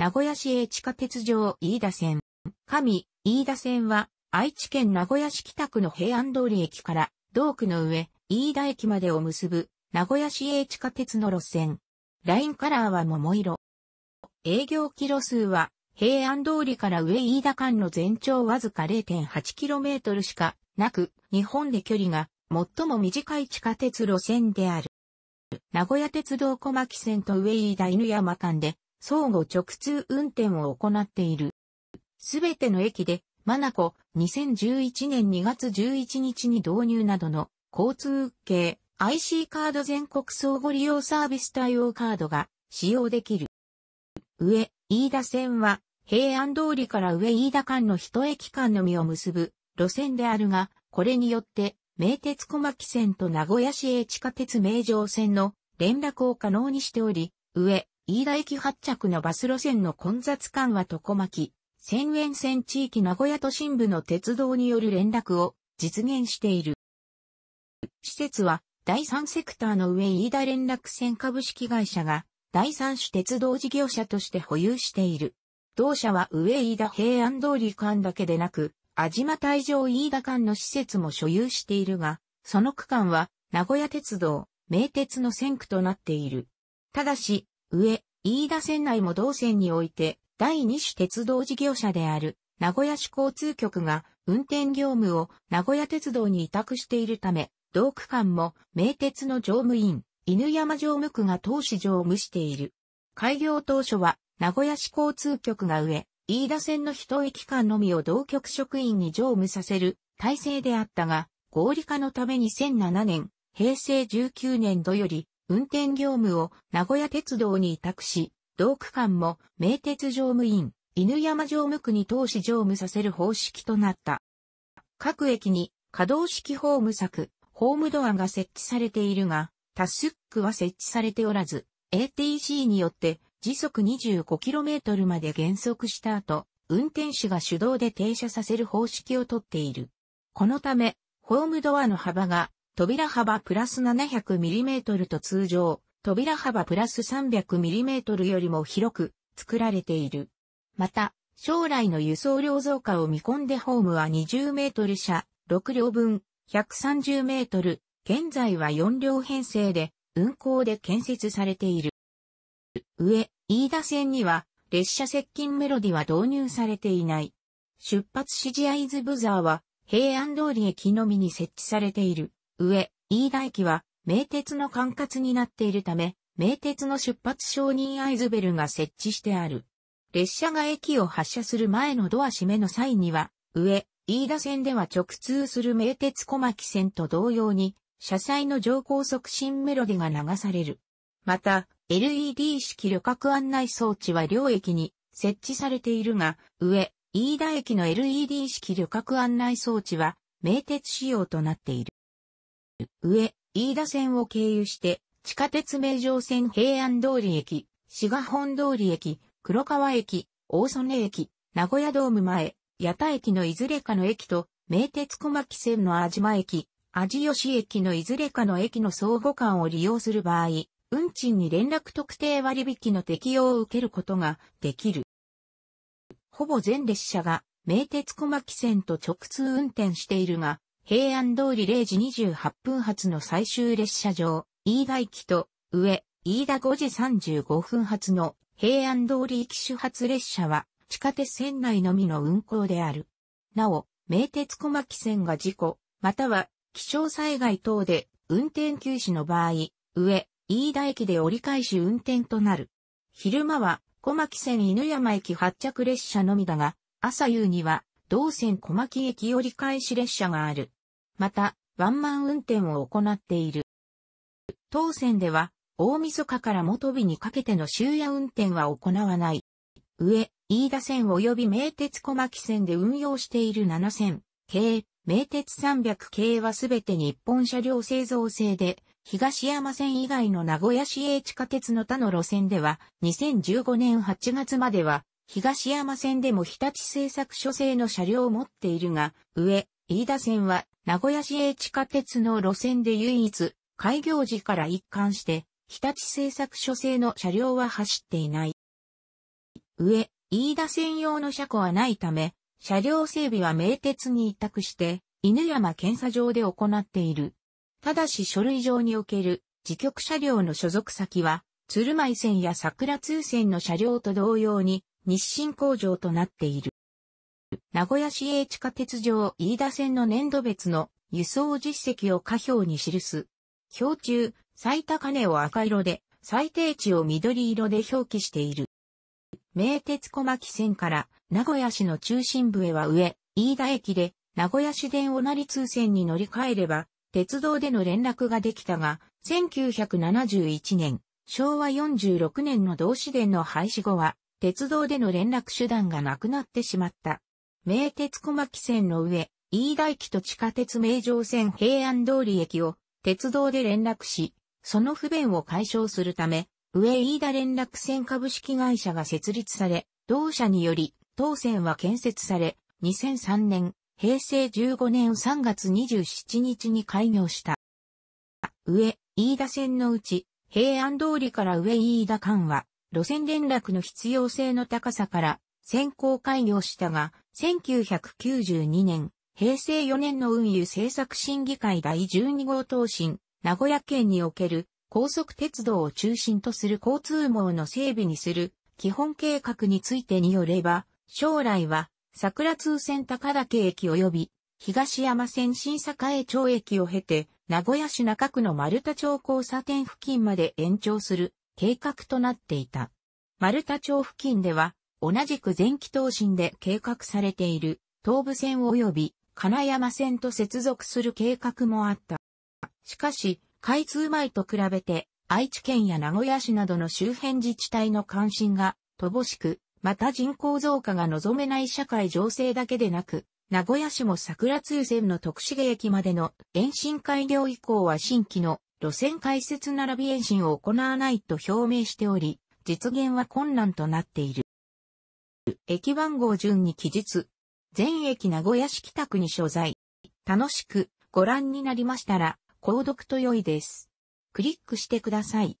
名古屋市営地下鉄上飯田線。上、飯田線は、愛知県名古屋市北区の平安通り駅から、道区の上、飯田駅までを結ぶ、名古屋市営地下鉄の路線。ラインカラーは桃色。営業キロ数は、平安通りから上飯田間の全長わずか 0.8km しかなく、日本で距離が最も短い地下鉄路線である。名古屋鉄道小牧線と上飯田犬山間で相互直通運転を行っている。すべての駅で、マナコ、2011年2月11日に導入などの交通系 IC カード全国相互利用サービス対応カードが使用できる。上、飯田線は平安通りから上飯田間の一駅間のみを結ぶ路線であるが、これによって名鉄小牧線と名古屋市営地下鉄名城線の連絡を可能にしており、上、飯田駅発着のバス路線の混雑緩和と小牧、千円線地域名古屋都心部の鉄道による連絡を実現している。施設は第三セクターの上飯田連絡線株式会社が第三種鉄道事業者として保有している。同社は上飯田平安通り間だけでなく、安島大城飯田間の施設も所有しているが、その区間は名古屋鉄道、名鉄の線区となっている。ただし、上、飯田線内も同線において、第二種鉄道事業者である、名古屋市交通局が、運転業務を名古屋鉄道に委託しているため、同区間も、名鉄の乗務員、犬山乗務区が当市乗務している。開業当初は、名古屋市交通局が上、飯田線の一駅間のみを同局職員に乗務させる体制であったが、合理化のために2007年、平成19年度より運転業務を名古屋鉄道に委託し、同区間も名鉄乗務員、犬山乗務区に投資乗務させる方式となった。各駅に可動式ホーム柵、ホームドアが設置されているが、タスックは設置されておらず、ATC によって時速 25km まで減速した後、運転手が手動で停車させる方式をとっている。このため、ホームドアの幅が扉幅プラス 700mm と通常、扉幅プラス 300mm よりも広く作られている。また、将来の輸送量増加を見込んでホームは20メートル車、6両分、130メートル、現在は4両編成で、運行で建設されている。上、飯田線には、列車接近メロディは導入されていない。出発指示合図ブザーは、平安通り駅のみに設置されている。上、飯田駅は、名鉄の管轄になっているため、名鉄の出発承認アイズベルが設置してある。列車が駅を発車する前のドア閉めの際には、上、飯田線では直通する名鉄小牧線と同様に、車載の乗降促進メロディが流される。また、LED 式旅客案内装置は両駅に設置されているが、上、飯田駅の LED 式旅客案内装置は、名鉄仕様となっている。上、飯田線を経由して、地下鉄名城線平安通り駅、滋賀本通り駅、黒川駅、大曽根駅、名古屋ドーム前、八田駅のいずれかの駅と、名鉄小牧線の安島駅、味吉駅のいずれかの駅の相互間を利用する場合、運賃に連絡特定割引の適用を受けることができる。ほぼ全列車が名鉄小牧線と直通運転しているが、平安通り0時28分発の最終列車上、飯田駅と、上、飯田5時35分発の平安通り駅始発列車は、地下鉄線内のみの運行である。なお、名鉄小牧線が事故、または気象災害等で運転休止の場合、上、飯田駅で折り返し運転となる。昼間は小牧線犬山駅発着列車のみだが、朝夕には同線小牧駅折り返し列車がある。また、ワンマン運転を行っている。当線では、大晦日から元日にかけての終夜運転は行わない。上、飯田線及び名鉄小牧線で運用している7線、系、名鉄300系はすべて日本車両製造製で、東山線以外の名古屋市営地下鉄の他の路線では、2015年8月までは、東山線でも日立製作所製の車両を持っているが、上、飯田線は、名古屋市営地下鉄の路線で唯一、開業時から一貫して、日立製作所製の車両は走っていない。上、飯田専用の車庫はないため、車両整備は名鉄に委託して、犬山検査場で行っている。ただし書類上における自局車両の所属先は、鶴舞線や桜通線の車両と同様に日清工場となっている。名古屋市営地下鉄上飯田線の年度別の輸送実績を下表に記す。表中、最高値を赤色で、最低値を緑色で表記している。名鉄小牧線から名古屋市の中心部へは上、飯田駅で名古屋市電を成通線に乗り換えれば、鉄道での連絡ができたが、1971年、昭和46年の同市電の廃止後は、鉄道での連絡手段がなくなってしまった。名鉄小牧線の上、飯田駅と地下鉄名城線平安通り駅を鉄道で連絡し、その不便を解消するため、上飯田連絡線株式会社が設立され、同社により、当線は建設され、2003年、平成15年3月27日に開業した。上、飯田線のうち、平安通りから上飯田間は、路線連絡の必要性の高さから、先行開業したが、1992年、平成4年の運輸政策審議会第12号答申、名古屋県における高速鉄道を中心とする交通網の整備にする基本計画についてによれば、将来は桜通線高岳駅及び東山線新栄町駅を経て、名古屋市中区の丸田町交差点付近まで延長する計画となっていた。丸田町付近では、同じく前期答申で計画されている東武線及び金山線と接続する計画もあった。しかし、開通前と比べて愛知県や名古屋市などの周辺自治体の関心が乏しく、また人口増加が望めない社会情勢だけでなく、名古屋市も桜通線の徳重駅までの延伸開業以降は新規の路線開設並び延伸を行わないと表明しており、実現は困難となっている。駅番号順に記述。全駅名古屋市北区に所在。楽しくご覧になりましたら、購読と良いです。クリックしてください。